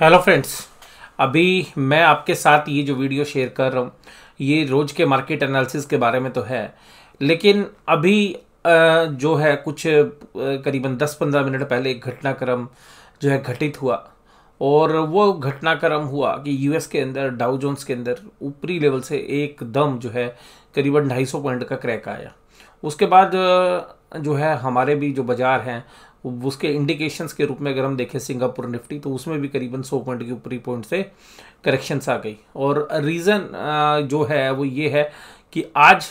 hello friends अभी मैं आपके साथ ये जो वीडियो शेयर कर रहा हूँ ये रोज़ के मार्केट एनालिसिस के बारे में तो है लेकिन अभी जो है कुछ करीबन 10-15 मिनट पहले एक घटनाक्रम जो है घटित हुआ और वो घटनाक्रम हुआ कि यूएस के अंदर डाउ जोन्स के अंदर ऊपरी लेवल से एकदम जो है करीबन 250 पॉइंट का क्रैक आया उसके बाद जो है हमारे भी जो बाज़ार हैं उसके इंडिकेशंस के रूप में अगर हम देखें सिंगापुर निफ्टी तो उसमें भी करीबन सौ पॉइंट के ऊपरी पॉइंट से करेक्शंस आ गई और रीज़न जो है वो ये है कि आज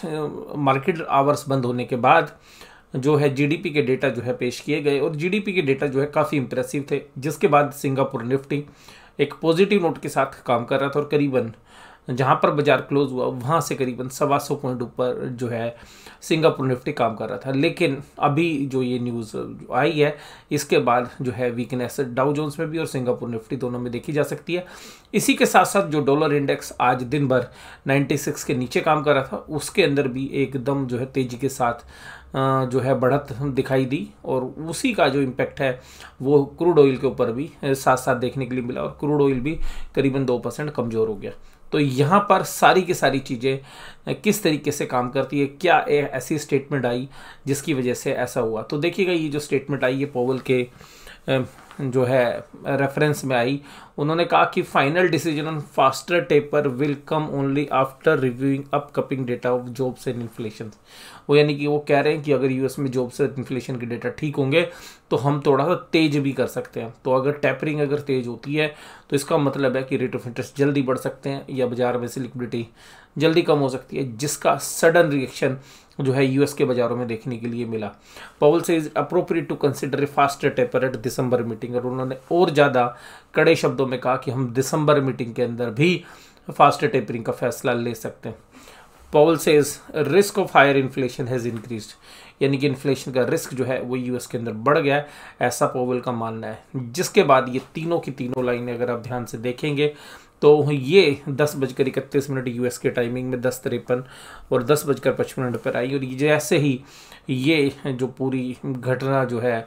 मार्केट आवर्स बंद होने के बाद जो है जीडीपी के डेटा जो है पेश किए गए और जीडीपी के डेटा जो है काफ़ी इंप्रेसिव थे जिसके बाद सिंगापुर निफ्टी एक पॉजिटिव नोट के साथ काम कर रहा था और करीबन जहाँ पर बाजार क्लोज हुआ वहाँ से करीबन सवा सौ पॉइंट ऊपर जो है सिंगापुर निफ्टी काम कर रहा था लेकिन अभी जो ये न्यूज़ आई है इसके बाद जो है वीकनेस डाउ जोन्स में भी और सिंगापुर निफ्टी दोनों में देखी जा सकती है इसी के साथ साथ जो डॉलर इंडेक्स आज दिन भर 96 के नीचे काम कर रहा था उसके अंदर भी एकदम जो है तेज़ी के साथ जो है बढ़त दिखाई दी और उसी का जो इम्पैक्ट है वो क्रूड ऑयल के ऊपर भी साथ साथ देखने के लिए मिला और क्रूड ऑयल भी करीबन दो परसेंट कमज़ोर हो गया तो यहाँ पर सारी की सारी चीज़ें किस तरीके से काम करती है क्या ऐसी स्टेटमेंट आई जिसकी वजह से ऐसा हुआ तो देखिएगा ये जो स्टेटमेंट आई ये पोवल के जो है रेफरेंस में आई उन्होंने कहा कि final decision on faster taper will come only after reviewing upcoming data of jobs and inflation वो यानी कि वो कह रहे हैं कि अगर यूएस में जॉब्स और इन्फ्लेशन के डेटा ठीक होंगे तो हम थोड़ा सा तेज भी कर सकते हैं तो अगर टैपरिंग अगर तेज होती है तो इसका मतलब है कि रेट ऑफ इंटरेस्ट जल्दी बढ़ सकते हैं या बाजार में से लिक्विडिटी जल्दी कम हो सकती है जिसका सडन रिएक्शन जो है यूएस के बाज़ारों में देखने के लिए मिला पॉवल से is appropriate to consider a fast taper at December meeting और उन्होंने और ज़्यादा कड़े शब्दों में कहा कि हम दिसंबर मीटिंग के अंदर भी फास्ट टेपरिंग का फैसला ले सकते हैं पॉवल से is risk of higher inflation has increase यानी कि इन्फ्लेशन का रिस्क जो है वो यूएस के अंदर बढ़ गया है ऐसा पॉवल का मानना है जिसके बाद ये तीनों की तीनों लाइनें अगर आप ध्यान से देखेंगे तो ये दस बजकर इकतीस मिनट यूएस के टाइमिंग में दस तिरपन और दस बजकर पचपन मिनट पर आई और जैसे ही ये जो पूरी घटना जो है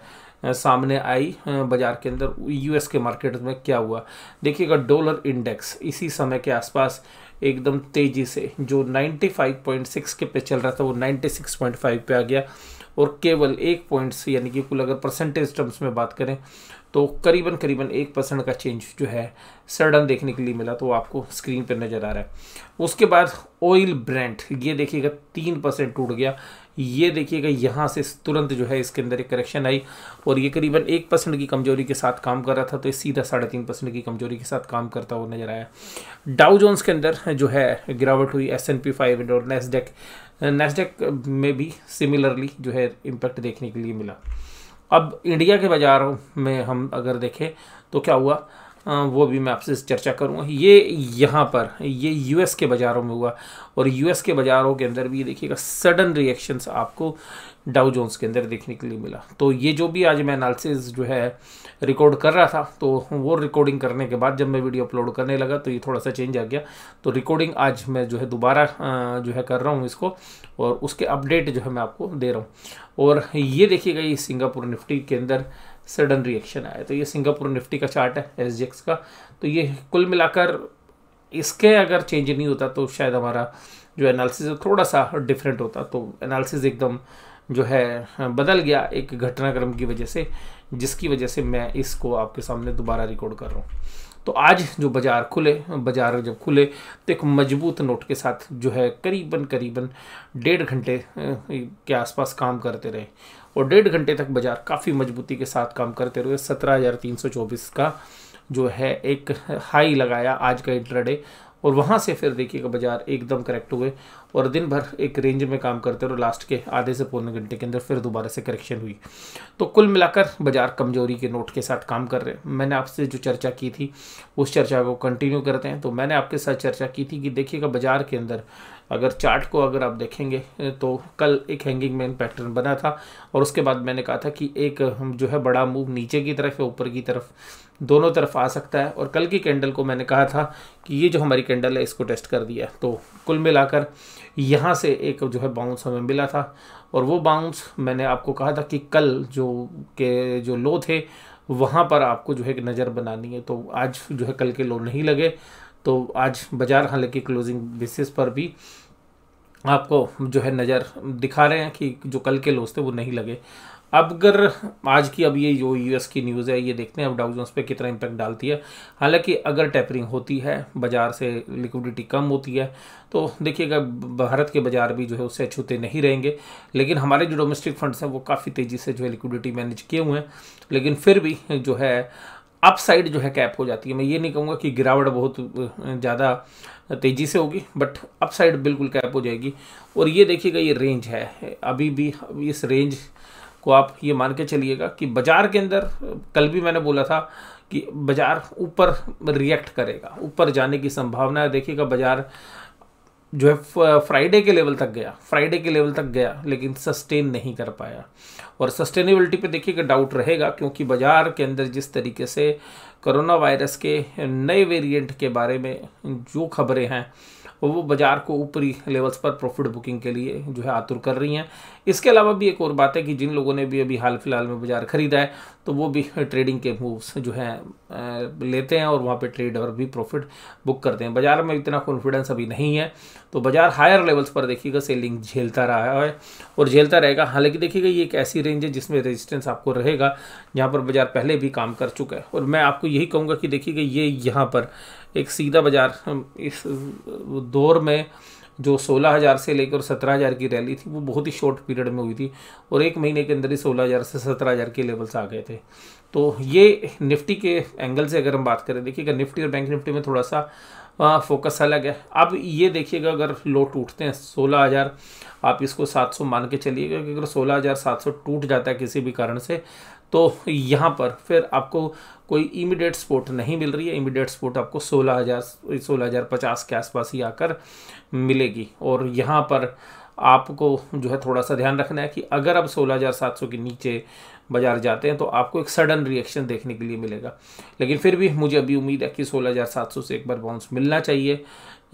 सामने आई बाज़ार के अंदर यूएस के मार्केट में क्या हुआ देखिएगा डॉलर इंडेक्स इसी समय के आसपास एकदम तेज़ी से जो 95.6 के पे चल रहा था वो 96.5 पे आ गया और केवल एक पॉइंट से यानी कि कुल अगर परसेंटेज टर्म्स में बात करें तो करीबन करीबन एक परसेंट का चेंज जो है सडन देखने के लिए मिला तो आपको स्क्रीन पर नज़र आ रहा है उसके बाद ऑयल ब्रांड ये देखिएगा तीन परसेंट टूट गया ये देखिएगा यहाँ से तुरंत जो है इसके अंदर एक करेक्शन आई और ये करीबन एक परसेंट की कमजोरी के साथ काम कर रहा था तो ये सीधा साढ़े तीन परसेंट की कमजोरी के साथ काम करता हुआ नजर आया डाउ जोन्स के अंदर जो है गिरावट हुई एस एन पी फाइव और नेस्डेक नेस्डेक में भी सिमिलरली जो है इम्पैक्ट देखने के लिए मिला अब इंडिया के बाज़ार में हम अगर देखें तो क्या हुआ वो भी मैं आपसे चर्चा करूँगा ये यहाँ पर ये यूएस के बाज़ारों में हुआ और यूएस के बाज़ारों के अंदर भी देखिएगा सडन रिएक्शंस आपको डाउ जोन्स के अंदर देखने के लिए मिला तो ये जो भी आज मैं एनालिसिस जो है रिकॉर्ड कर रहा था तो वो रिकॉर्डिंग करने के बाद जब मैं वीडियो अपलोड करने लगा तो ये थोड़ा सा चेंज आ गया तो रिकॉर्डिंग आज मैं जो है दोबारा जो है कर रहा हूँ इसको और उसके अपडेट जो है मैं आपको दे रहा हूँ और ये देखिएगा ये सिंगापुर निफ्टी के अंदर सडन रिएक्शन आया तो ये सिंगापुर निफ्टी का चार्ट है एस का तो ये कुल मिलाकर इसके अगर चेंज नहीं होता तो शायद हमारा जो एनालिसिस थोड़ा सा डिफरेंट होता तो एनालिसिस एकदम जो है बदल गया एक घटनाक्रम की वजह से जिसकी वजह से मैं इसको आपके सामने दोबारा रिकॉर्ड कर रहा हूँ तो आज जो बाज़ार खुले बाज़ार जब खुले तो एक मजबूत नोट के साथ जो है करीबन करीबन डेढ़ घंटे के आसपास काम करते रहे और डेढ़ घंटे तक बाज़ार काफ़ी मजबूती के साथ काम करते रहे सत्रह हज़ार तीन सौ चौबीस का जो है एक हाई लगाया आज का इंट्राडे और वहाँ से फिर देखिएगा बाज़ार एकदम करेक्ट हुए और दिन भर एक रेंज में काम करते रहे और लास्ट के आधे से पौने घंटे के अंदर फिर दोबारा से करेक्शन हुई तो कुल मिलाकर बाजार कमजोरी के नोट के साथ काम कर रहे हैं मैंने आपसे जो चर्चा की थी उस चर्चा को कंटिन्यू करते हैं तो मैंने आपके साथ चर्चा की थी कि देखिएगा बाजार के अंदर अगर चार्ट को अगर आप देखेंगे तो कल एक हैंगिंग मैन पैटर्न बना था और उसके बाद मैंने कहा था कि एक जो है बड़ा मूव नीचे की तरफ या ऊपर की तरफ दोनों तरफ आ सकता है और कल की कैंडल को मैंने कहा था कि ये जो हमारी कैंडल है इसको टेस्ट कर दिया तो कुल मिलाकर यहाँ से एक जो है बाउंस हमें मिला था और वो बाउंस मैंने आपको कहा था कि कल जो के जो लो थे वहाँ पर आपको जो है एक नज़र बनानी है तो आज जो है कल के लो नहीं लगे तो आज बाज़ार हालांकि क्लोजिंग बेसिस पर भी आपको जो है नज़र दिखा रहे हैं कि जो कल के लोस थे वो नहीं लगे अब अगर आज की अब ये जो यूएस की न्यूज़ है ये देखते हैं अब डाउज पे कितना इम्पैक्ट डालती है हालांकि अगर टैपरिंग होती है बाज़ार से लिक्विडिटी कम होती है तो देखिएगा भारत के बाज़ार भी जो है उससे अछूते नहीं रहेंगे लेकिन हमारे जो डोमेस्टिक फंड्स हैं वो काफ़ी तेज़ी से जो है लिक्विडिटी मैनेज किए हुए हैं लेकिन फिर भी जो है अपसाइड जो है कैप हो जाती है मैं ये नहीं कहूँगा कि गिरावट बहुत ज़्यादा तेज़ी से होगी बट अपसाइड बिल्कुल कैप हो जाएगी और ये देखिएगा ये रेंज है अभी भी इस रेंज को आप ये मान के चलिएगा कि बाज़ार के अंदर कल भी मैंने बोला था कि बाज़ार ऊपर रिएक्ट करेगा ऊपर जाने की संभावना है देखिएगा बाज़ार जो है फ्राइडे के लेवल तक गया फ्राइडे के लेवल तक गया लेकिन सस्टेन नहीं कर पाया और सस्टेनेबिलिटी पे देखिएगा डाउट रहेगा क्योंकि बाज़ार के अंदर जिस तरीके से कोरोना वायरस के नए वेरिएंट के बारे में जो खबरें हैं वो बाजार को ऊपरी लेवल्स पर प्रॉफिट बुकिंग के लिए जो है आतुर कर रही हैं इसके अलावा भी एक और बात है कि जिन लोगों ने भी अभी हाल फिलहाल में बाजार खरीदा है तो वो भी ट्रेडिंग के मूव्स जो है लेते हैं और वहाँ पर ट्रेड और भी प्रॉफिट बुक करते हैं बाजार में इतना कॉन्फिडेंस अभी नहीं है तो बाजार हायर लेवल्स पर देखिएगा सेलिंग झेलता रहा है और झेलता रहेगा हालांकि देखिएगा ये एक ऐसी रेंज है जिसमें रेजिस्टेंस आपको रहेगा जहाँ पर बाजार पहले भी काम कर चुका है और मैं आपको यही कहूँगा कि देखिएगा ये यहाँ पर एक सीधा बाजार इस दौर में जो सोलह हज़ार से लेकर सत्रह हज़ार की रैली थी वो बहुत ही शॉर्ट पीरियड में हुई थी और एक महीने के अंदर ही सोलह हज़ार से सत्रह हज़ार के लेवल्स आ गए थे तो ये निफ्टी के एंगल से अगर हम बात करें देखिएगा निफ्टी और बैंक निफ्टी में थोड़ा सा आ, फोकस अलग है अब ये देखिएगा अगर लो टूटते हैं सोलह हज़ार आप इसको सात सौ मान के चलिएगा कि अगर सोलह हज़ार सात सौ टूट जाता है किसी भी कारण से तो यहाँ पर फिर आपको कोई इमीडिएट सपोर्ट नहीं मिल रही है इमीडिएट सपोर्ट आपको सोलह हज़ार सोलह हज़ार पचास के आसपास ही आकर मिलेगी और यहाँ पर आपको जो है थोड़ा सा ध्यान रखना है कि अगर आप सोलह हज़ार सात सौ के नीचे बाजार जाते हैं तो आपको एक सडन रिएक्शन देखने के लिए मिलेगा लेकिन फिर भी मुझे अभी उम्मीद है कि सोलह हज़ार सात सौ से एक बार बाउंस मिलना चाहिए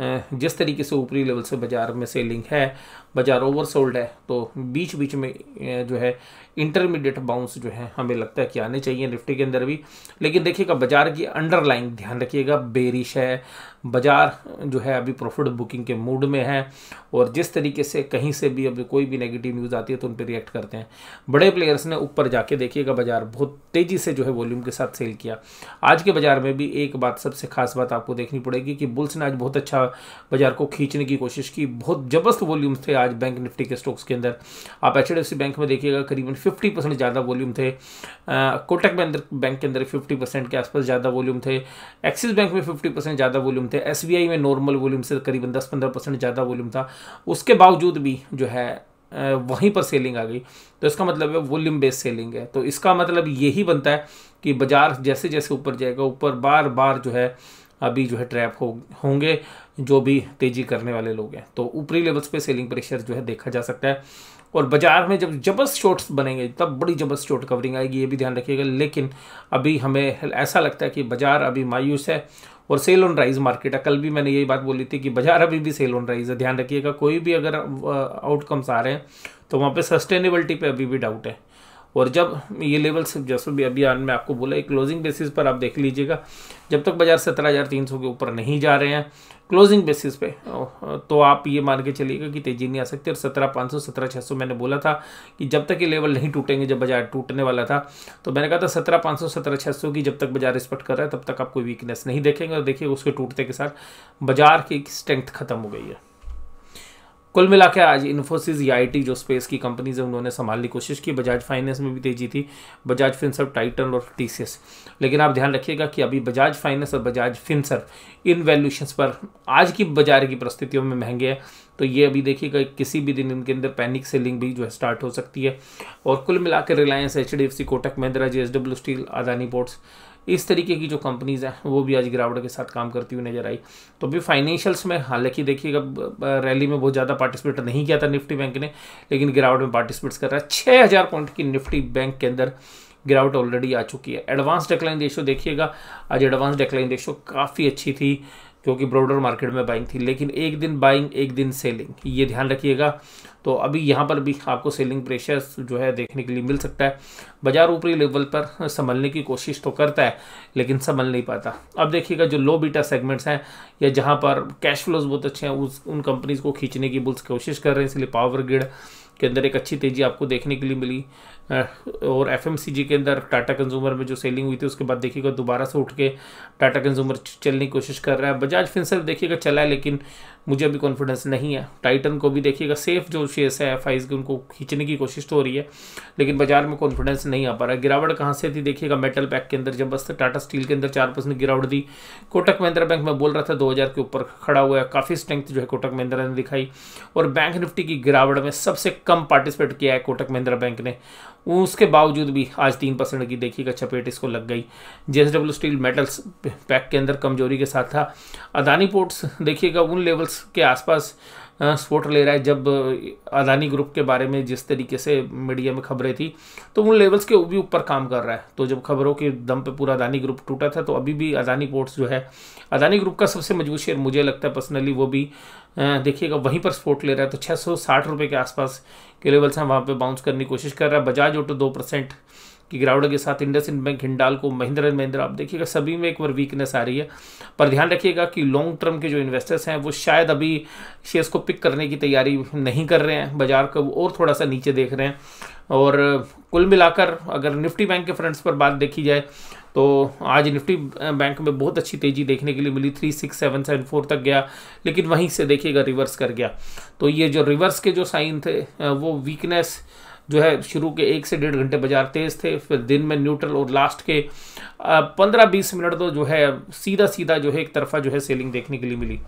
जिस तरीके से ऊपरी लेवल से बाज़ार में सेलिंग है बाज़ार ओवरसोल्ड है तो बीच बीच में जो है इंटरमीडिएट बाउंस जो है हमें लगता है कि आने चाहिए निफ्टी के अंदर भी लेकिन देखिएगा बाज़ार की अंडरलाइन ध्यान रखिएगा बेरिश है बाज़ार जो है अभी प्रॉफिट बुकिंग के मूड में है और जिस तरीके से कहीं से भी अभी कोई भी नेगेटिव न्यूज़ आती है तो उन पर रिएक्ट करते हैं बड़े प्लेयर्स ने ऊपर जाके देखिएगा बाज़ार बहुत तेज़ी से जो है वॉल्यूम के साथ सेल किया आज के बाज़ार में भी एक बात सबसे खास बात आपको देखनी पड़ेगी कि बुल्स ने आज बहुत अच्छा बाज़ार को खींचने की कोशिश की बहुत ज़बरदस्त वॉल्यूम थे आज बैंक निफ्टी के स्टॉक्स के अंदर आप एच बैंक में देखिएगा करीबन फिफ्टी परसेंट ज़्यादा वॉल्यूम थे कोटक बैंक के अंदर फिफ्टी परसेंट के आसपास ज़्यादा वॉल्यूम थे एक्सिस बैंक में फिफ्टी परसेंट ज़्यादा वॉल्यूम थे एस में नॉर्मल वॉल्यूम से करीबन दस पंद्रह परसेंट ज़्यादा वॉल्यूम था उसके बावजूद भी जो है वहीं पर सेलिंग आ गई तो इसका मतलब है वॉल्यूम बेस्ड सेलिंग है तो इसका मतलब यही बनता है कि बाजार जैसे जैसे ऊपर जाएगा ऊपर बार बार जो है अभी जो है ट्रैप हो होंगे जो भी तेज़ी करने वाले लोग हैं तो ऊपरी लेवल्स पे सेलिंग प्रेशर जो है देखा जा सकता है और बाजार में जब जबरदस्त शॉर्ट्स बनेंगे तब बड़ी जबरदस्त शॉर्ट कवरिंग आएगी ये भी ध्यान रखिएगा लेकिन अभी हमें ऐसा लगता है कि बाजार अभी मायूस है और सेल ऑन राइज मार्केट है कल भी मैंने यही बात बोली थी कि बाजार अभी भी सेल ऑन राइज है ध्यान रखिएगा कोई भी अगर आउटकम्स आ रहे हैं तो वहाँ पे सस्टेनेबिलिटी पे अभी भी डाउट है और जब ये लेवल्स जैसे भी अभी आन में आपको बोला एक क्लोजिंग बेसिस पर आप देख लीजिएगा जब तक बाजार सत्रह हज़ार तीन सौ के ऊपर नहीं जा रहे हैं क्लोजिंग बेसिस पे तो आप ये मान के चलिएगा कि तेजी नहीं आ सकती और सत्रह पाँच सौ सत्रह छः सौ मैंने बोला था कि जब तक ये लेवल नहीं टूटेंगे जब बाजार टूटने वाला था तो मैंने कहा था सत्रह पाँच सौ सत्रह छः सौ की जब तक बाजार रिस्पेक्ट कर रहा है तब तक आप कोई वीकनेस नहीं देखेंगे और देखिए उसके टूटते के साथ बाजार की स्ट्रेंथ खत्म हो गई है कुल मिला के आज इन्फोसिस या आई जो स्पेस की कंपनीज है उन्होंने संभालने की कोशिश की बजाज फाइनेंस में भी तेजी थी बजाज फिनसर टाइटन और टी लेकिन आप ध्यान रखिएगा कि अभी बजाज फाइनेंस और बजाज फिनसर इन वैल्यूशंस पर आज की बाजार की परिस्थितियों में महंगे हैं तो ये अभी देखिएगा किसी भी दिन इनके अंदर पैनिक सेलिंग भी जो है स्टार्ट हो सकती है और कुल मिलाकर Reliance H Kotak Mahindra J Steel Adani Ports इस तरीके की जो कंपनीज़ हैं वो भी आज गिरावट के साथ काम करती हुई नजर आई तो अभी फाइनेंशियल्स में हालांकि देखिएगा रैली में बहुत ज़्यादा पार्टिसिपेट नहीं किया था निफ्टी बैंक ने लेकिन गिरावट में पार्टिसिपेट कर रहा है छः हज़ार पॉइंट की निफ्टी बैंक के अंदर गिरावट ऑलरेडी आ चुकी है एडवांस डेक्लाइन रेशो देखिएगा आज एडवांस डेक्लाइन रेशो काफ़ी अच्छी थी क्योंकि ब्रॉडर मार्केट में बाइंग थी लेकिन एक दिन बाइंग एक दिन सेलिंग ये ध्यान रखिएगा तो अभी यहाँ पर भी आपको सेलिंग प्रेशर जो है देखने के लिए मिल सकता है बाजार ऊपरी लेवल पर संभलने की कोशिश तो करता है लेकिन संभल नहीं पाता अब देखिएगा जो लो बीटा सेगमेंट्स हैं या जहाँ पर कैश फ्लोज बहुत अच्छे हैं उस उन कंपनीज को खींचने की बुल्स कोशिश कर रहे हैं इसलिए पावर ग्रिड के अंदर एक अच्छी तेज़ी आपको देखने के लिए मिली और एफ के अंदर टाटा कंज्यूमर में जो सेलिंग हुई थी उसके बाद देखिएगा दोबारा से उठ के टाटा कंज्यूमर चलने की कोशिश कर रहा है बजाज फिंसर देखिएगा चला है लेकिन मुझे अभी कॉन्फिडेंस नहीं है टाइटन को भी देखिएगा सेफ जो शेयर्स है एफ के उनको खींचने की कोशिश तो हो रही है लेकिन बाजार में कॉन्फिडेंस नहीं आ पा रहा है गिरावट कहाँ से थी देखिएगा मेटल पैक के अंदर जब बस टाटा स्टील के अंदर चार परसेंट गिरावट दी कोटक महिंद्रा बैंक में बोल रहा था दो के ऊपर खड़ा हुआ है काफ़ी स्ट्रेंथ जो है कोटक महिंद्रा ने दिखाई और बैंक निफ्टी की गिरावट में सबसे कम पार्टिसिपेट किया है कोटक महिंद्रा बैंक ने उसके बावजूद भी आज तीन परसेंट की देखिएगा चपेट इसको लग गई जे स्टील मेटल्स पैक के अंदर कमजोरी के साथ था अदानी पोर्ट्स देखिएगा उन लेवल्स के आसपास स्पोर्ट ले रहा है जब अदानी ग्रुप के बारे में जिस तरीके से मीडिया में खबरें थी तो उन लेवल्स के भी ऊपर काम कर रहा है तो जब खबरों के दम पे पूरा अदानी ग्रुप टूटा था तो अभी भी अदानी पोर्ट्स जो है अदानी ग्रुप का सबसे मजबूत शेयर मुझे लगता है पर्सनली वो भी देखिएगा वहीं पर स्पोर्ट ले रहा है तो छः सौ साठ रुपये के आसपास के लेवल्स हैं वहाँ पर बाउंस करने की कोशिश कर रहा है बजाज ऑटो दो परसेंट कि ग्राउडा के साथ इंडस इंड बैंक हिंडाल को महिंद्रा एंड महिंद्रा आप देखिएगा सभी में एक बार वीकनेस आ रही है पर ध्यान रखिएगा कि लॉन्ग टर्म के जो इन्वेस्टर्स हैं वो शायद अभी शेयर्स को पिक करने की तैयारी नहीं कर रहे हैं बाजार को और थोड़ा सा नीचे देख रहे हैं और कुल मिलाकर अगर निफ्टी बैंक के फ्रंट्स पर बात देखी जाए तो आज निफ्टी बैंक में बहुत अच्छी तेज़ी देखने के लिए मिली three six seven seven four तक गया लेकिन वहीं से देखिएगा रिवर्स कर गया तो ये जो रिवर्स के जो साइन थे वो वीकनेस जो है शुरू के एक से डेढ़ घंटे बाजार तेज़ थे फिर दिन में न्यूट्रल और लास्ट के पंद्रह बीस मिनट तो जो है सीधा सीधा जो है एक तरफा जो है सेलिंग देखने के लिए मिली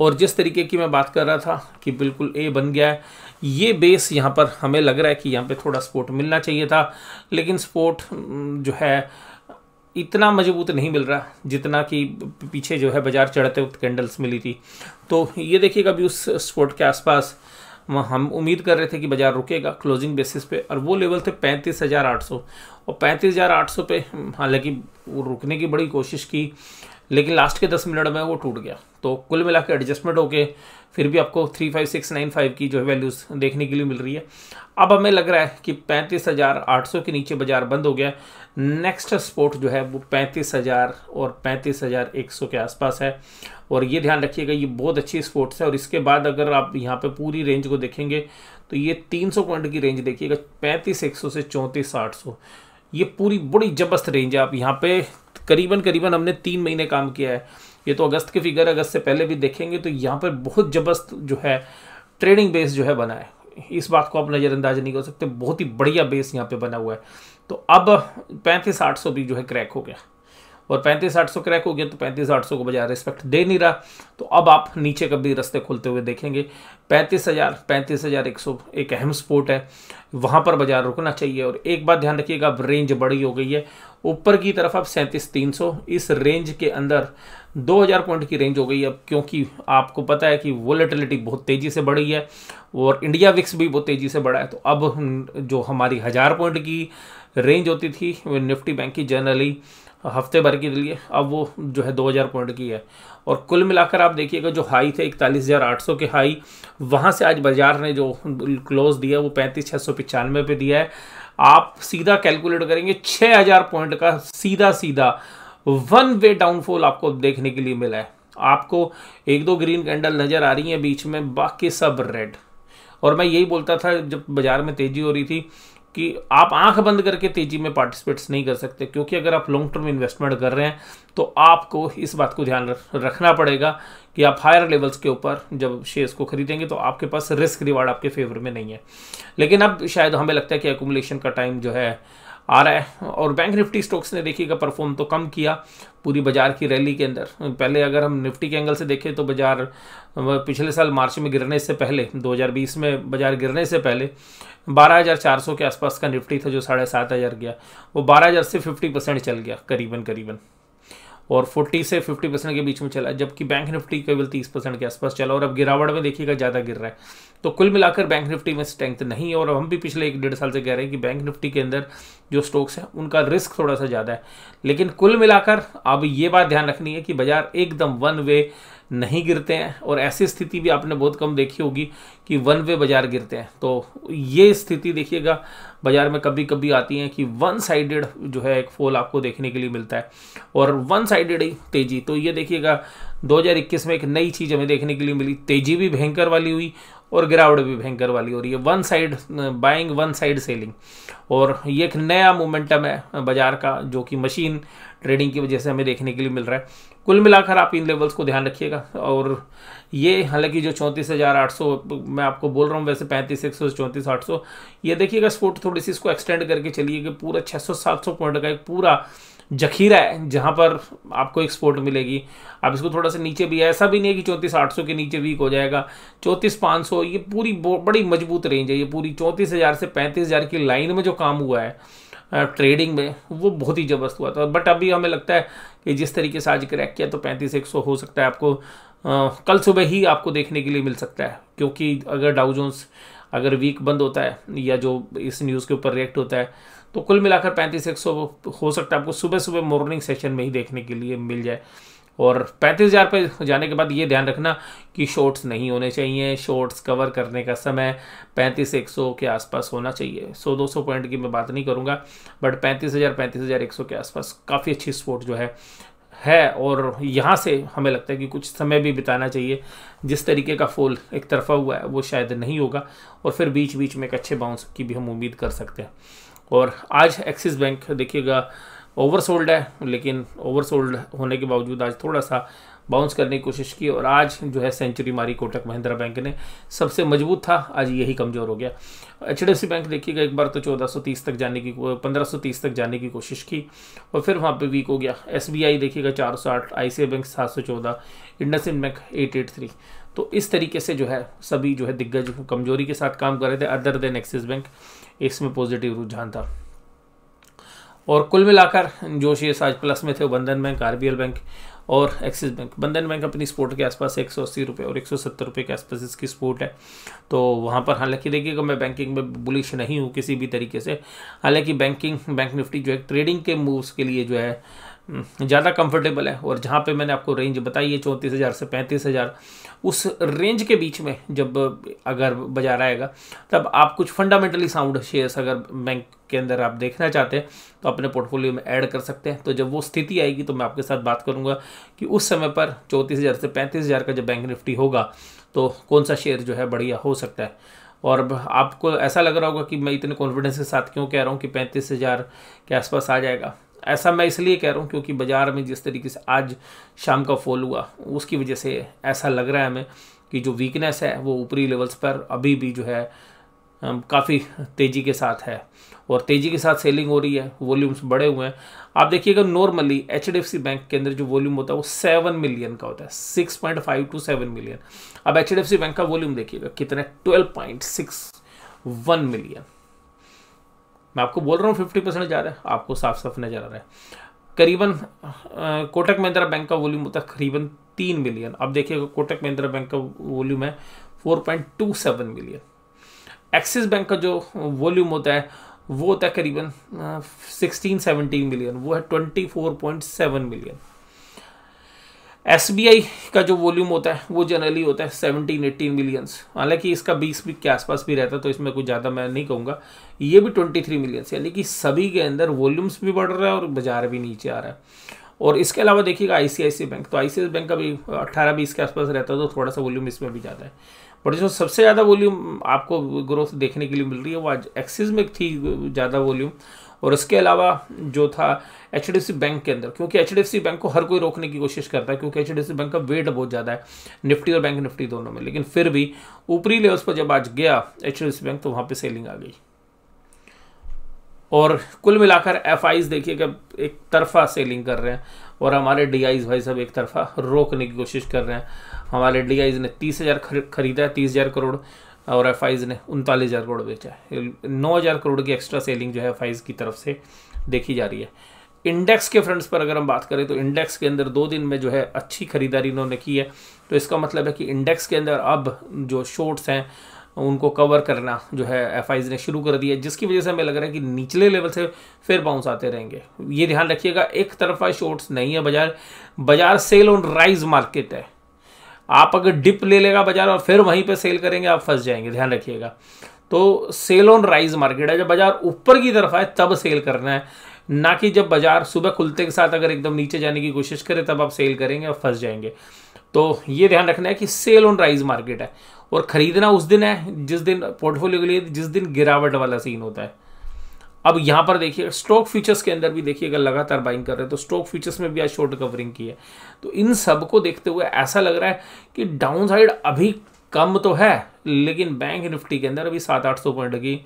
और जिस तरीके की मैं बात कर रहा था कि बिल्कुल ए बन गया है ये बेस यहाँ पर हमें लग रहा है कि यहाँ पे थोड़ा सपोर्ट मिलना चाहिए था लेकिन सपोर्ट जो है इतना मजबूत नहीं मिल रहा जितना कि पीछे जो है बाजार चढ़ते वक्त कैंडल्स मिली थी तो ये देखिएगा अभी उस स्पोर्ट के आसपास वहाँ हम उम्मीद कर रहे थे कि बाजार रुकेगा क्लोजिंग बेसिस पे और वो लेवल थे पैंतीस हज़ार आठ सौ और पैंतीस हज़ार आठ सौ पे हालांकि वो रुकने की बड़ी कोशिश की लेकिन लास्ट के दस मिनट में वो टूट गया तो कुल मिला के एडजस्टमेंट होके फिर भी आपको three five six nine five की जो है वैल्यूज़ देखने के लिए मिल रही है अब हमें लग रहा है कि पैंतीस हज़ार आठ सौ के नीचे बाजार बंद हो गया नेक्स्ट स्पोर्ट जो है वो पैंतीस हज़ार और पैंतीस हज़ार एक सौ के आसपास है और ये ध्यान रखिएगा ये बहुत अच्छी स्पोर्ट्स है और इसके बाद अगर आप यहाँ पे पूरी रेंज को देखेंगे तो ये तीन सौ पॉइंट की रेंज देखिएगा पैंतीस एक सौ से चौंतीस आठ सौ ये पूरी बड़ी जबरदस्त रेंज है आप यहाँ पे करीबन करीबन हमने तीन महीने काम किया है ये तो अगस्त के फिगर अगस्त से पहले भी देखेंगे तो यहाँ पर बहुत जबरदस्त जो है ट्रेडिंग बेस जो है बना है इस बात को आप नज़रअंदाज नहीं कर सकते बहुत ही बढ़िया बेस यहाँ पे बना हुआ है तो अब पैंतीस आठ सौ भी जो है क्रैक हो गया और पैंतीस आठ सौ क्रैक हो गया तो पैंतीस आठ सौ को बाजार रिस्पेक्ट दे नहीं रहा तो अब आप नीचे कभी रास्ते खोलते हुए देखेंगे पैंतीस हज़ार पैंतीस हज़ार एक सौ एक अहम स्पोर्ट है वहाँ पर बाजार रुकना चाहिए और एक बात ध्यान रखिएगा अब रेंज बड़ी हो गई है ऊपर की तरफ अब सैंतीस तीन सौ इस रेंज के अंदर 2000 पॉइंट की रेंज हो गई अब क्योंकि आपको पता है कि वोलेटिलिटी बहुत तेज़ी से बढ़ी है और इंडिया विक्स भी बहुत तेज़ी से बढ़ा है तो अब जो हमारी हज़ार पॉइंट की रेंज होती थी निफ्टी बैंक की जनरली हफ्ते भर के लिए अब वो जो है 2000 पॉइंट की है और कुल मिलाकर आप देखिएगा जो हाई थे इकतालीस हज़ार आठ सौ के हाई वहाँ से आज बाजार ने जो क्लोज दिया वो पैंतीस छः सौ पचानवे पे दिया है आप सीधा कैलकुलेट करेंगे छः हज़ार पॉइंट का सीधा सीधा वन वे डाउनफॉल आपको देखने के लिए मिला है आपको एक दो ग्रीन कैंडल नज़र आ रही है बीच में बाकी सब रेड और मैं यही बोलता था जब बाजार में तेज़ी हो रही थी कि आप आंख बंद करके तेजी में पार्टिसिपेट्स नहीं कर सकते क्योंकि अगर आप लॉन्ग टर्म इन्वेस्टमेंट कर रहे हैं तो आपको इस बात को ध्यान रखना पड़ेगा कि आप हायर लेवल्स के ऊपर जब शेयर्स को खरीदेंगे तो आपके पास रिस्क रिवार्ड आपके फेवर में नहीं है लेकिन अब शायद हमें लगता है कि एकुमुलेशन का टाइम जो है आ रहा है और बैंक निफ्टी स्टॉक्स ने देखिएगा परफॉर्म तो कम किया पूरी बाजार की रैली के अंदर पहले अगर हम निफ्टी के एंगल से देखें तो बाजार पिछले साल मार्च में गिरने से पहले 2020 में बाजार गिरने से पहले 12,400 के आसपास का निफ्टी था जो साढ़े सात हज़ार गया वो 12,000 से 50 परसेंट चल गया करीबन करीबन और 40 से 50 परसेंट के बीच में चला जबकि बैंक निफ्टी केवल 30 परसेंट के आसपास चला और अब गिरावट में देखिएगा ज़्यादा गिर रहा है तो कुल मिलाकर बैंक निफ्टी में स्ट्रेंथ नहीं और हम भी पिछले एक डेढ़ साल से कह रहे हैं कि बैंक निफ्टी के अंदर जो स्टॉक्स हैं उनका रिस्क थोड़ा सा ज़्यादा है लेकिन कुल मिलाकर अब ये बात ध्यान रखनी है कि बाजार एकदम वन वे नहीं गिरते हैं और ऐसी स्थिति भी आपने बहुत कम देखी होगी कि वन वे बाजार गिरते हैं तो ये स्थिति देखिएगा बाज़ार में कभी कभी आती हैं कि वन साइडेड जो है एक फॉल आपको देखने के लिए मिलता है और वन साइडेड ही तेज़ी तो ये देखिएगा 2021 में एक नई चीज़ हमें देखने के लिए मिली तेज़ी भी भयंकर वाली हुई और गिरावट भी भयंकर वाली हो रही है one side buying one side selling और ये एक नया मोमेंटम है बाज़ार का जो कि मशीन ट्रेडिंग की वजह से हमें देखने के लिए मिल रहा है कुल मिलाकर आप इन लेवल्स को ध्यान रखिएगा और ये हालांकि जो चौंतीस हज़ार आठ सौ मैं आपको बोल रहा हूँ वैसे पैंतीस एक सौ चौंतीस आठ सौ ये देखिएगा स्पोर्ट थोड़ी सी इसको एक्सटेंड करके चलिए कि पूरा छः सौ सात सौ पॉइंट का एक पूरा जखीरा है जहाँ पर आपको एक स्पोर्ट मिलेगी आप इसको थोड़ा सा नीचे भी ऐसा भी नहीं है कि चौंतीस आठ सौ के नीचे वीक हो जाएगा चौंतीस पाँच सौ ये पूरी बड़ी मजबूत रेंज है ये पूरी चौंतीस हज़ार से पैंतीस हज़ार की लाइन में जो काम हुआ है ट्रेडिंग में वो बहुत ही ज़बरदस्त हुआ था बट अभी हमें लगता है कि जिस तरीके से आज क्रैक किया तो पैंतीस एक सौ हो सकता है आपको आ, कल सुबह ही आपको देखने के लिए मिल सकता है क्योंकि अगर डाउजोन्स अगर वीक बंद होता है या जो इस न्यूज़ के ऊपर रिएक्ट होता है तो कुल मिलाकर पैंतीस एक सौ हो सकता है आपको सुबह सुबह मॉर्निंग सेशन में ही देखने के लिए मिल जाए और पैंतीस हज़ार पर जाने के बाद ये ध्यान रखना कि शॉर्ट्स नहीं होने चाहिए शॉर्ट्स कवर करने का समय पैंतीस एक सौ के आसपास होना चाहिए सौ दो सौ पॉइंट की मैं बात नहीं करूँगा बट पैंतीस हज़ार पैंतीस हज़ार एक सौ के आसपास काफ़ी अच्छी स्पोर्ट जो है है और यहाँ से हमें लगता है कि कुछ समय भी बिताना चाहिए जिस तरीके का फोल एक तरफा हुआ है वो शायद नहीं होगा और फिर बीच बीच में एक अच्छे बाउंस की भी हम उम्मीद कर सकते हैं और आज एक्सिस बैंक देखिएगा ओवरसोल्ड है लेकिन ओवरसोल्ड होने के बावजूद आज थोड़ा सा बाउंस करने की कोशिश की और आज जो है सेंचुरी मारी कोटक महिंद्रा बैंक ने सबसे मजबूत था आज यही कमज़ोर हो गया एच बैंक देखिएगा एक बार तो 1430 तक जाने की 1530 तक जाने की कोशिश की और फिर वहाँ पे वीक हो गया एस देखिएगा 408 आई बैंक 714 इंडसइंड बैंक 883 तो इस तरीके से जो है सभी जो है दिग्गज कमजोरी के साथ काम कर रहे थे अदर देन एक्सिस बैंक इसमें पॉजिटिव रुझान था और कुल मिलाकर जो शेयर आज प्लस में थे वो बंधन बैंक आर बैंक और एक्सिस बैंक बंधन बैंक अपनी स्पोर्ट के आसपास एक सौ अस्सी रुपये और एक सौ सत्तर रुपये के आसपास इसकी स्पोर्ट है तो वहाँ पर हालांकि देखिएगा मैं बैंकिंग में बुलिश नहीं हूँ किसी भी तरीके से हालांकि बैंकिंग बैंक निफ्टी जो है ट्रेडिंग के मूव्स के लिए जो है हम्म, ज़्यादा कंफर्टेबल है और जहाँ पे मैंने आपको रेंज बताई है चौंतीस हज़ार से पैंतीस हज़ार उस रेंज के बीच में जब अगर बाजार आएगा तब आप कुछ फंडामेंटली साउंड शेयर्स अगर बैंक के अंदर आप देखना चाहते हैं तो अपने पोर्टफोलियो में ऐड कर सकते हैं तो जब वो स्थिति आएगी तो मैं आपके साथ बात करूँगा कि उस समय पर चौंतीस हज़ार से पैंतीस हज़ार का जब बैंक निफ्टी होगा तो कौन सा शेयर जो है बढ़िया हो सकता है और आपको ऐसा लग रहा होगा कि मैं इतने कॉन्फिडेंस के साथ क्यों कह रहा हूँ कि पैंतीस हज़ार के आसपास आ जाएगा ऐसा मैं इसलिए कह रहा हूँ क्योंकि बाज़ार में जिस तरीके से आज शाम का फॉल हुआ उसकी वजह से ऐसा लग रहा है हमें कि जो वीकनेस है वो ऊपरी लेवल्स पर अभी भी जो है काफ़ी तेज़ी के साथ है और तेज़ी के साथ सेलिंग हो रही है वॉल्यूम्स बढ़े हुए हैं आप देखिएगा नॉर्मली एच बैंक के अंदर जो वॉल्यूम होता है वो सेवन मिलियन का होता है six point five two seven million अब एच बैंक का वॉल्यूम देखिएगा कितना है twelve point six one million मैं आपको बोल रहा हूँ फिफ्टी परसेंट जा रहा है आपको साफ साफ नजर आ रहा है करीबन कोटक महिंद्रा बैंक का वॉल्यूम होता है करीबन तीन मिलियन अब देखिएगा कोटक महिंद्रा बैंक का वॉल्यूम है four point two seven million Axis bank का जो वॉल्यूम होता है वो होता है करीबन सिक्सटीन सेवनटीन मिलियन वो है twenty four point seven million S का जो वॉल्यूम होता है वो जनरली होता है सेवनटीन एट्टीन मिलियंस हालांकि इसका बीस भी के आसपास भी रहता है तो इसमें कुछ ज़्यादा मैं नहीं कहूँगा ये भी ट्वेंटी थ्री मिलियंस यानी कि सभी के अंदर वॉल्यूम्स भी बढ़ रहा है और बाजार भी नीचे आ रहा है और इसके अलावा देखिएगा आई बैंक तो आई बैंक का भी अट्ठारह बीस के आसपास रहता है तो थोड़ा सा वॉल्यूम इसमें भी ज़्यादा है बट जो सबसे ज़्यादा वॉल्यूम आपको ग्रोथ देखने के लिए मिल रही है वो आज एक्सिस में थी ज़्यादा वॉल्यूम और इसके अलावा जो था एच बैंक के अंदर क्योंकि एच बैंक को हर कोई रोकने की कोशिश करता है क्योंकि एच बैंक का वेट बहुत ज़्यादा है निफ्टी और बैंक निफ्टी दोनों में लेकिन फिर भी ऊपरी लेवल्स पर जब आज गया एच बैंक तो वहाँ पर सेलिंग आ गई और कुल मिलाकर एफ आईज कि एक तरफा सेलिंग कर रहे हैं और हमारे डी आईज भाई साहब एक तरफा रोकने की कोशिश कर रहे हैं हमारे डी आईज ने तीस हज़ार खरीदा है तीस हज़ार करोड़ और एफ आईज ने उनतालीस हज़ार करोड़ बेचा है नौ हज़ार करोड़ की एक्स्ट्रा सेलिंग जो है एफ आईज की तरफ से देखी जा रही है इंडेक्स के फ्रंट्स पर अगर हम बात करें तो इंडेक्स के अंदर दो दिन में जो है अच्छी खरीदारी इन्होंने की है तो इसका मतलब है कि इंडेक्स के अंदर अब जो शॉर्ट्स हैं उनको कवर करना जो है एफ ने शुरू कर दिया जिसकी वजह से हमें लग रहा है कि निचले लेवल से फिर बाउंस आते रहेंगे ये ध्यान रखिएगा एक तरफा शॉर्ट्स नहीं है बाजार बाजार सेल ऑन राइज मार्केट है आप अगर डिप ले लेगा बाजार और फिर वहीं पे सेल करेंगे आप फंस जाएंगे ध्यान रखिएगा तो सेल ऑन राइज मार्केट है जब बाजार ऊपर की तरफ है तब सेल करना है ना कि जब बाजार सुबह खुलते के साथ अगर एकदम नीचे जाने की कोशिश करें तब आप सेल करेंगे और फंस जाएंगे तो ये ध्यान रखना है कि सेल ऑन राइज मार्केट है और ख़रीदना उस दिन है जिस दिन पोर्टफोलियो के लिए जिस दिन गिरावट वाला सीन होता है अब यहाँ पर देखिए स्टॉक फ्यूचर्स के अंदर भी देखिए अगर लगातार बाइंग कर रहे हैं तो स्टॉक फ्यूचर्स में भी आज शॉर्ट कवरिंग की है तो इन सब को देखते हुए ऐसा लग रहा है कि डाउन साइड अभी कम तो है लेकिन बैंक निफ्टी के अंदर अभी सात आठ सौ पॉइंट की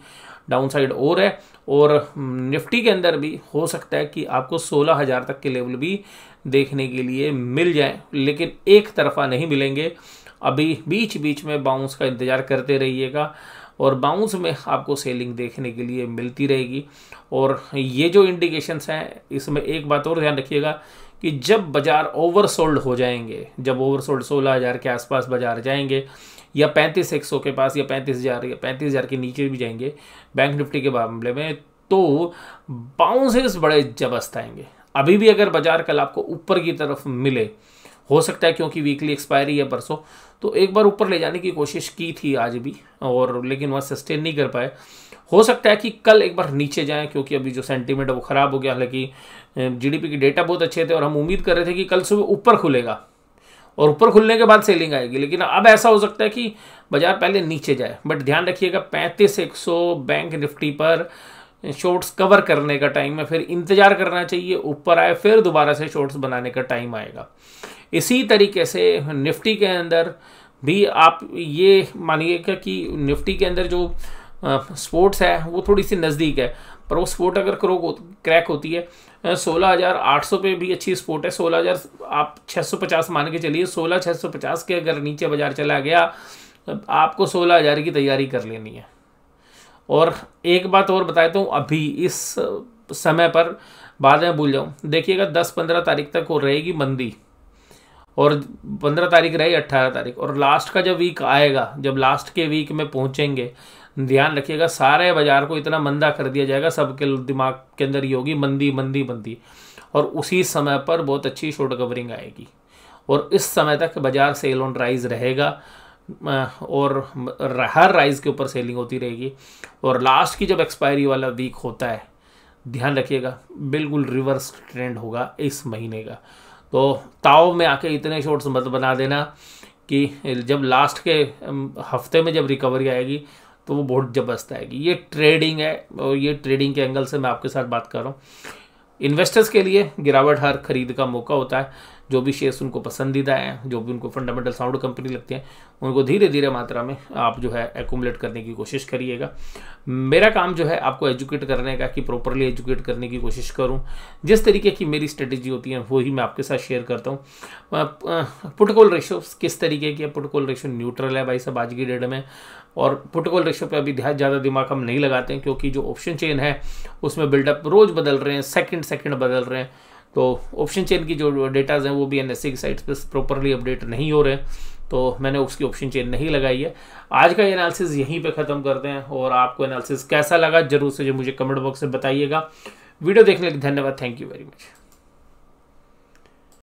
डाउन साइड और है और हम्म, निफ्टी के अंदर भी हो सकता है कि आपको सोलह हज़ार तक के लेवल भी देखने के लिए मिल जाए लेकिन एक तरफा नहीं मिलेंगे अभी बीच बीच में बाउंस का इंतज़ार करते रहिएगा और बाउंस में आपको सेलिंग देखने के लिए मिलती रहेगी और ये जो इंडिकेशंस हैं इसमें एक बात और ध्यान रखिएगा कि जब बाज़ार ओवरसोल्ड हो जाएंगे जब ओवरसोल्ड सोलह हज़ार के आसपास बाज़ार जाएंगे या पैंतीस एक सौ के पास या पैंतीस हज़ार या पैंतीस हज़ार के नीचे भी जाएंगे बैंक निफ्टी के मामले में तो बाउंसेस बड़े जबस्त आएंगे अभी भी अगर बाजार कल आपको ऊपर की तरफ मिले हो सकता है क्योंकि वीकली एक्सपायरी है परसों तो एक बार ऊपर ले जाने की कोशिश की थी आज भी और लेकिन वह सस्टेन नहीं कर पाए हो सकता है कि कल एक बार नीचे जाएं क्योंकि अभी जो सेंटीमेंट है वो ख़राब हो गया हालांकि जीडीपी के डेटा बहुत अच्छे थे और हम उम्मीद कर रहे थे कि कल सुबह ऊपर खुलेगा और ऊपर खुलने के बाद सेलिंग आएगी लेकिन अब ऐसा हो सकता है कि बाजार पहले नीचे जाए बट ध्यान रखिएगा पैंतीस एक सौ बैंक निफ्टी पर शॉर्ट्स कवर करने का टाइम है फिर इंतज़ार करना चाहिए ऊपर आए फिर दोबारा से शॉर्ट्स बनाने का टाइम आएगा इसी तरीके से निफ्टी के अंदर भी आप ये मानिएगा कि निफ्टी के अंदर जो स्पोर्ट्स है वो थोड़ी सी नज़दीक है पर वो स्पोर्ट अगर करो क्रैक होती है सोलह हज़ार आठ सौ पे भी अच्छी स्पोर्ट है सोलह हज़ार आप छः सौ पचास मान के चलिए सोलह छः सौ पचास के अगर नीचे बाज़ार चला गया आपको सोलह हज़ार की तैयारी कर लेनी है और एक बात और बता देता तो, हूँ अभी इस समय पर बाद में भूल जाऊँ देखिएगा दस पंद्रह तारीख तक हो रहेगी मंदी और पंद्रह तारीख रहेगी अट्ठारह तारीख और लास्ट का जब वीक आएगा जब लास्ट के वीक में पहुँचेंगे ध्यान रखिएगा सारे बाजार को इतना मंदा कर दिया जाएगा सबके दिमाग के अंदर ये होगी मंदी मंदी मंदी और उसी समय पर बहुत अच्छी शॉर्ट कवरिंग आएगी और इस समय तक बाजार सेल ऑन राइज रहेगा और हर राइज के ऊपर सेलिंग होती रहेगी और लास्ट की जब एक्सपायरी वाला वीक होता है ध्यान रखिएगा बिल्कुल रिवर्स ट्रेंड होगा इस महीने का तो ताव में आके इतने शॉर्ट्स मत बना देना कि जब लास्ट के हफ्ते में जब रिकवरी आएगी तो वो बहुत ज़बरदस्त आएगी ये ट्रेडिंग है और ये ट्रेडिंग के एंगल से मैं आपके साथ बात कर रहा हूँ इन्वेस्टर्स के लिए गिरावट हर खरीद का मौका होता है जो भी शेयर्स उनको पसंदीदा हैं जो भी उनको फंडामेंटल साउंड कंपनी लगती हैं उनको धीरे धीरे मात्रा में आप जो है एकोमलेट करने की कोशिश करिएगा मेरा काम जो है आपको एजुकेट करने का कि प्रॉपरली एजुकेट करने की कोशिश करूँ जिस तरीके की मेरी स्ट्रेटेजी होती है वही मैं आपके साथ शेयर करता हूँ पुटकोल रेशो किस तरीके की पुटकोल रेशो न्यूट्रल है भाई साहब आज की डेट में और पुटकोल रेशो पे अभी ध्यान ज़्यादा दिमाग हम नहीं लगाते हैं क्योंकि जो ऑप्शन चेन है उसमें बिल्डअप रोज़ बदल रहे हैं सेकंड सेकंड बदल रहे हैं तो ऑप्शन चेन की जो डेटाज हैं वो भी एन एस e की साइट्स पर प्रॉपरली अपडेट नहीं हो रहे हैं तो मैंने उसकी ऑप्शन चेन नहीं लगाई है आज का एनालिसिस यहीं पे ख़त्म करते हैं और आपको एनालिसिस कैसा लगा जरूर से जो मुझे कमेंट बॉक्स में बताइएगा वीडियो देखने के लिए धन्यवाद थैंक यू वेरी मच